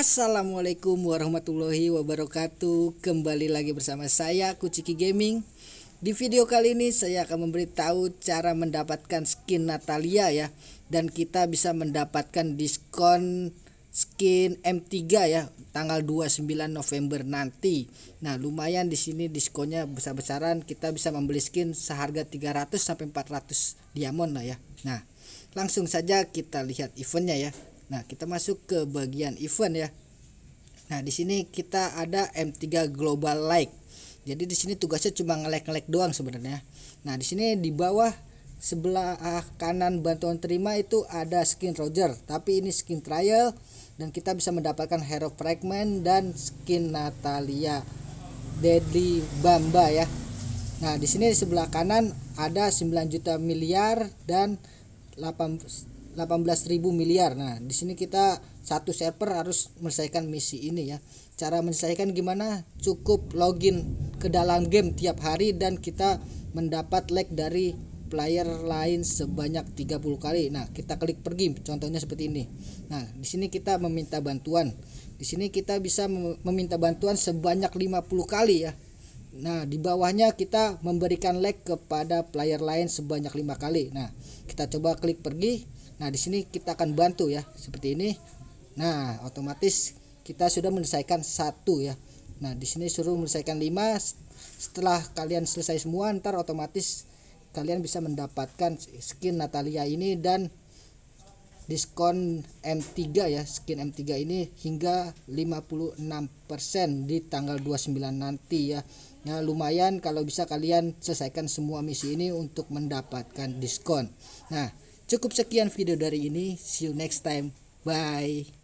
Assalamualaikum warahmatullahi wabarakatuh Kembali lagi bersama saya Kuciki Gaming Di video kali ini saya akan memberitahu cara mendapatkan skin Natalia ya Dan kita bisa mendapatkan diskon skin M3 ya tanggal 29 November nanti. Nah, lumayan di sini diskonnya besar-besaran. Kita bisa membeli skin seharga 300 sampai 400 diamond lah ya. Nah, langsung saja kita lihat eventnya ya. Nah, kita masuk ke bagian event ya. Nah, di sini kita ada M3 Global Like. Jadi di sini tugasnya cuma ngelek-ngelek doang sebenarnya. Nah, di sini di bawah sebelah ah, kanan bantuan terima itu ada skin Roger, tapi ini skin trial dan kita bisa mendapatkan hero fragment dan skin Natalia Deadly Bamba ya. Nah, di sini di sebelah kanan ada 9 juta miliar dan 8 18.000 miliar. Nah, di sini kita satu server harus menyelesaikan misi ini ya. Cara menyelesaikan gimana? Cukup login ke dalam game tiap hari dan kita mendapat lag dari player lain sebanyak 30 kali. Nah, kita klik pergi contohnya seperti ini. Nah, di sini kita meminta bantuan. Di sini kita bisa meminta bantuan sebanyak 50 kali ya. Nah, di bawahnya kita memberikan like kepada player lain sebanyak lima kali. Nah, kita coba klik pergi. Nah, di sini kita akan bantu ya, seperti ini. Nah, otomatis kita sudah menyelesaikan satu ya. Nah, di sini suruh menyelesaikan lima Setelah kalian selesai semua, ntar otomatis kalian bisa mendapatkan skin Natalia ini dan diskon M3 ya skin M3 ini hingga 56% di tanggal 29 nanti ya Nah, lumayan kalau bisa kalian selesaikan semua misi ini untuk mendapatkan diskon. Nah, cukup sekian video dari ini. See you next time. Bye.